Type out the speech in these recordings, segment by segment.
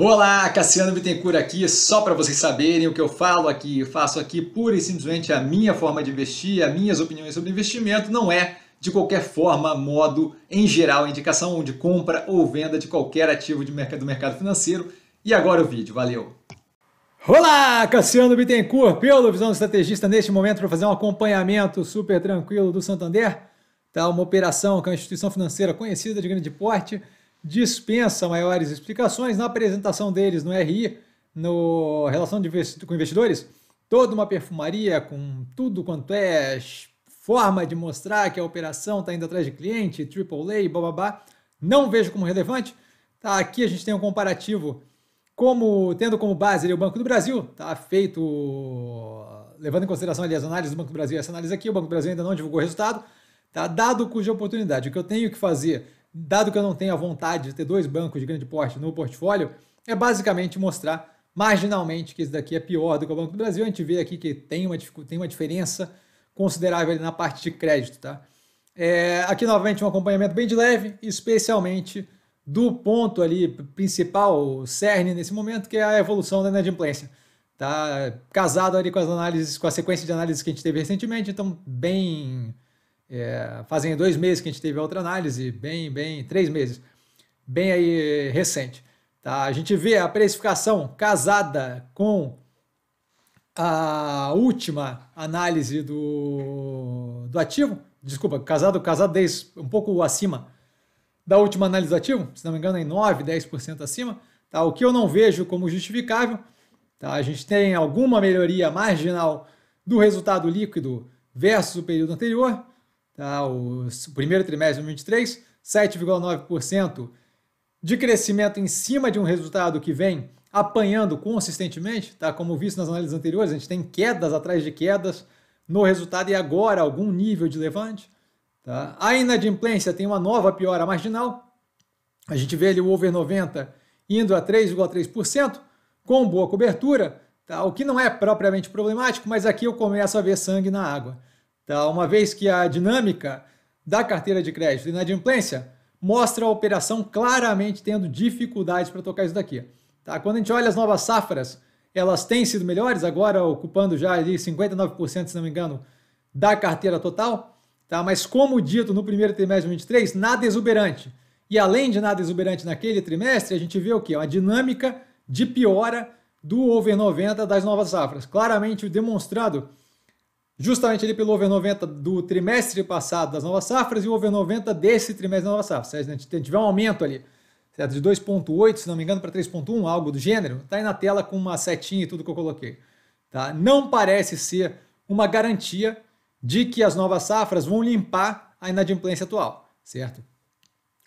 Olá, Cassiano Bittencourt aqui, só para vocês saberem o que eu falo aqui, eu faço aqui pura e simplesmente a minha forma de investir, as minhas opiniões sobre investimento, não é de qualquer forma, modo, em geral, indicação de compra ou venda de qualquer ativo de mercado, do mercado financeiro. E agora o vídeo, valeu! Olá, Cassiano Bittencourt, pelo Visão do Estrategista, neste momento para fazer um acompanhamento super tranquilo do Santander, tá? uma operação com a instituição financeira conhecida de grande porte, dispensa maiores explicações. Na apresentação deles no RI, no Relação investi com Investidores, toda uma perfumaria com tudo quanto é forma de mostrar que a operação está indo atrás de cliente, AAA, bababá. Não vejo como relevante. Tá, aqui a gente tem um comparativo como tendo como base ali, o Banco do Brasil, tá feito levando em consideração ali as análises do Banco do Brasil, essa análise aqui, o Banco do Brasil ainda não divulgou o resultado, tá dado cuja oportunidade. O que eu tenho que fazer dado que eu não tenho a vontade de ter dois bancos de grande porte no portfólio, é basicamente mostrar marginalmente que isso daqui é pior do que o Banco do Brasil. A gente vê aqui que tem uma, tem uma diferença considerável na parte de crédito. Tá? É, aqui, novamente, um acompanhamento bem de leve, especialmente do ponto ali principal, cerne nesse momento, que é a evolução da inadimplência. Tá casado ali com as análises, com a sequência de análises que a gente teve recentemente, então bem é, fazem dois meses que a gente teve a outra análise, bem, bem, três meses, bem aí recente. Tá? A gente vê a precificação casada com a última análise do, do ativo, desculpa, casado, casado desde um pouco acima da última análise do ativo, se não me engano, em 9, 10% acima, tá? o que eu não vejo como justificável. Tá? A gente tem alguma melhoria marginal do resultado líquido versus o período anterior, Tá? O primeiro trimestre de 2023, 7,9% de crescimento em cima de um resultado que vem apanhando consistentemente, tá? Como visto nas análises anteriores, a gente tem quedas atrás de quedas no resultado e agora algum nível de levante, tá? A inadimplência tem uma nova piora marginal. A gente vê ali o over 90 indo a 3,3% com boa cobertura, tá? O que não é propriamente problemático, mas aqui eu começo a ver sangue na água. Tá? Uma vez que a dinâmica da carteira de crédito e inadimplência mostra a operação claramente tendo dificuldades para tocar isso daqui. Tá? Quando a gente olha as novas safras, elas têm sido melhores, agora ocupando já ali 59%, se não me engano, da carteira total. Tá? Mas como dito no primeiro trimestre de 23, nada exuberante. E além de nada exuberante naquele trimestre, a gente vê o quê? Uma dinâmica de piora do over 90 das novas safras. Claramente demonstrado justamente ali pelo over 90 do trimestre passado das novas safras e o over 90 desse trimestre das novas safras. Se a gente tiver um aumento ali, certo? De 2,8, se não me engano, para 3,1, algo do gênero, tá aí na tela com uma setinha e tudo que eu coloquei. Tá? Não parece ser uma garantia de que as novas safras vão limpar a inadimplência atual, certo?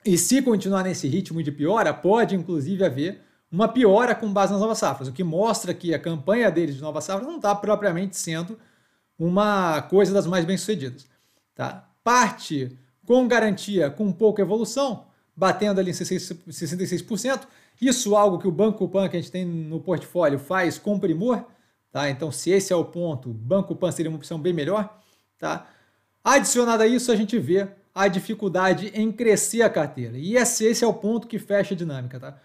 E se continuar nesse ritmo de piora, pode inclusive haver uma piora com base nas novas safras, o que mostra que a campanha deles de novas safras não está propriamente sendo uma coisa das mais bem-sucedidas. Tá? Parte com garantia, com pouca evolução, batendo ali em 66%. Isso é algo que o Banco Pan que a gente tem no portfólio faz com primor. Tá? Então, se esse é o ponto, Banco Pan seria uma opção bem melhor. Tá? Adicionado a isso, a gente vê a dificuldade em crescer a carteira. E esse, esse é o ponto que fecha a dinâmica. Tá?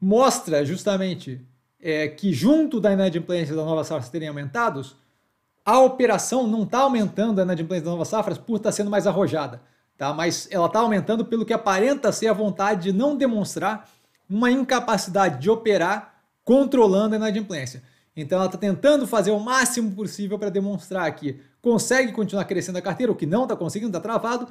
Mostra justamente é, que junto da inadimplência da nova safra serem aumentados, a operação não está aumentando a inadimplência da Nova Safra por estar tá sendo mais arrojada, tá? mas ela está aumentando pelo que aparenta ser a vontade de não demonstrar uma incapacidade de operar controlando a inadimplência. Então ela está tentando fazer o máximo possível para demonstrar que consegue continuar crescendo a carteira, o que não está conseguindo, está travado,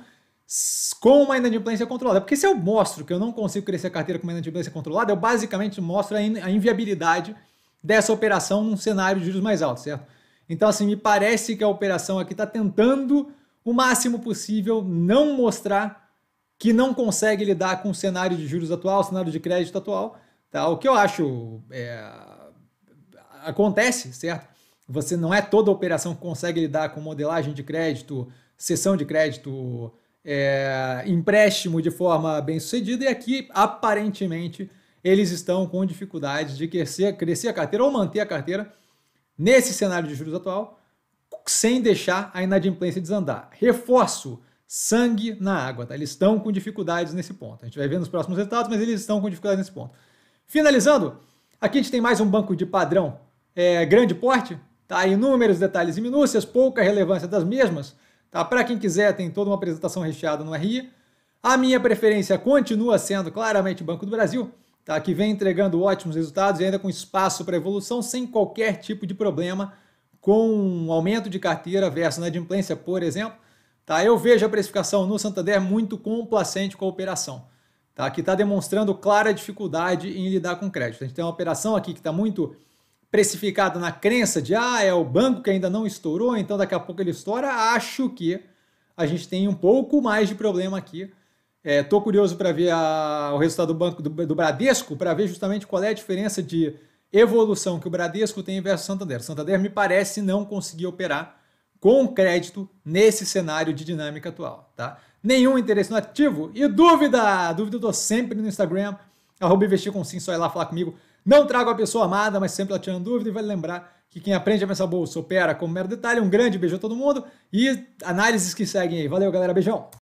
com uma inadimplência controlada. Porque se eu mostro que eu não consigo crescer a carteira com uma inadimplência controlada, eu basicamente mostro a, in a inviabilidade dessa operação num cenário de juros mais altos, certo? Então, assim, me parece que a operação aqui está tentando o máximo possível não mostrar que não consegue lidar com o cenário de juros atual, o cenário de crédito atual. Tá? O que eu acho é, acontece, certo? Você não é toda operação que consegue lidar com modelagem de crédito, cessão de crédito, é, empréstimo de forma bem sucedida, e aqui, aparentemente, eles estão com dificuldades de crescer, crescer a carteira ou manter a carteira nesse cenário de juros atual, sem deixar a inadimplência desandar. Reforço, sangue na água, tá? Eles estão com dificuldades nesse ponto. A gente vai ver nos próximos resultados, mas eles estão com dificuldades nesse ponto. Finalizando, aqui a gente tem mais um banco de padrão é, grande porte, tá? Inúmeros detalhes e minúcias, pouca relevância das mesmas, tá? Para quem quiser, tem toda uma apresentação recheada no RI. A minha preferência continua sendo claramente o Banco do Brasil, tá? que vem entregando ótimos resultados e ainda com espaço para evolução, sem qualquer tipo de problema com um aumento de carteira versus inadimplência, por exemplo. Tá? Eu vejo a precificação no Santander muito complacente com a operação, tá? que está demonstrando clara dificuldade em lidar com crédito. A gente tem uma operação aqui que está muito precificada na crença de ah, é o banco que ainda não estourou, então daqui a pouco ele estoura. Acho que a gente tem um pouco mais de problema aqui Estou é, curioso para ver a, o resultado do banco do, do Bradesco, para ver justamente qual é a diferença de evolução que o Bradesco tem versus Santander. Santander me parece não conseguir operar com crédito nesse cenário de dinâmica atual, tá? Nenhum interesse no ativo e dúvida, dúvida eu estou sempre no Instagram, arroba investir com sim, só ir lá falar comigo. Não trago a pessoa amada, mas sempre ela tirando dúvida e vale lembrar que quem aprende a pensar bolsa opera como mero detalhe. Um grande beijo a todo mundo e análises que seguem aí. Valeu, galera, beijão!